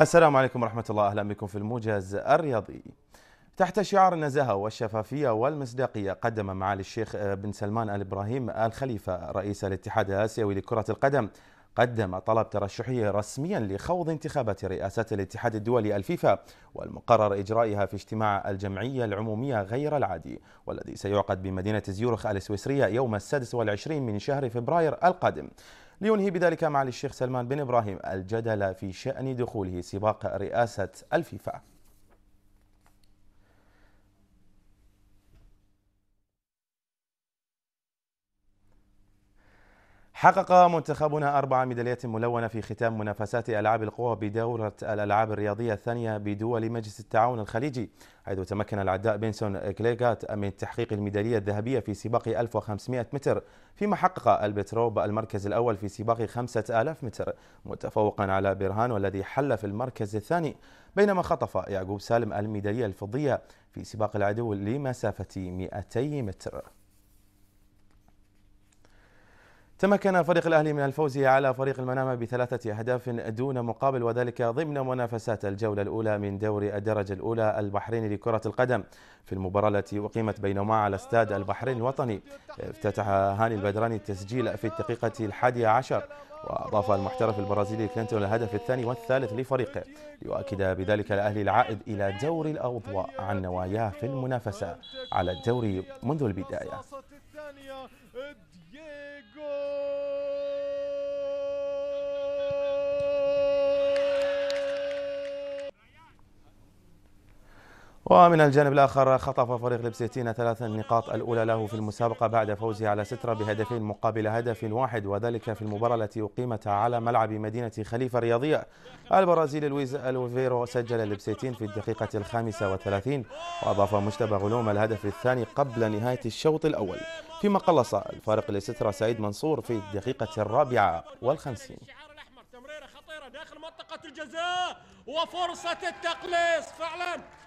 السلام عليكم ورحمة الله أهلا بكم في الموجز الرياضي تحت شعار النزاهة والشفافية والمصداقية قدم معالي الشيخ بن سلمان الإبراهيم الخليفة رئيس الاتحاد الآسيوي لكرة القدم قدم طلب ترشحه رسميا لخوض انتخابات رئاسة الاتحاد الدولي الفيفا والمقرر إجرائها في اجتماع الجمعية العمومية غير العادي والذي سيعقد بمدينة زيورخ السويسرية يوم السادس والعشرين من شهر فبراير القادم لينهي بذلك معالي الشيخ سلمان بن إبراهيم الجدل في شأن دخوله سباق رئاسة الفيفا حقق منتخبنا أربع ميداليات ملونة في ختام منافسات ألعاب القوى بدورة الألعاب الرياضية الثانية بدول مجلس التعاون الخليجي حيث تمكن العداء بنسون كليغات من تحقيق الميدالية الذهبية في سباق 1500 متر فيما حقق البتروب المركز الأول في سباق 5000 متر متفوقا على برهان والذي حل في المركز الثاني بينما خطف يعقوب سالم الميدالية الفضية في سباق العدو لمسافة 200 متر تمكن فريق الأهلي من الفوز على فريق المنامة بثلاثة أهداف دون مقابل وذلك ضمن منافسات الجولة الأولى من دوري الدرجة الأولى البحريني لكرة القدم في المباراة التي أقيمت بينهما على استاد البحرين الوطني افتتح هاني البدراني التسجيل في الدقيقة الحادية عشر وأضاف المحترف البرازيلي كلينتون الهدف الثاني والثالث لفريقه ليؤكد بذلك الأهلي العائد إلى دوري الاضواء عن نواياه في المنافسة على الدوري منذ البداية ومن الجانب الآخر خطف فريق لبسيتينا ثلاث نقاط الأولى له في المسابقة بعد فوزه على سترة بهدفين مقابل هدف واحد وذلك في المباراة التي أقيمت على ملعب مدينة خليفة الرياضية البرازيلي لويز ألوفيرو سجل لبسيتين في الدقيقة الخامسة والثلاثين وأضاف مجتبى غلوم الهدف الثاني قبل نهاية الشوط الأول فيما قلص الفارق لسترة سعيد منصور في الدقيقة الرابعة والخمسين داخل منطقة الجزاء وفرصة التقليص فعلا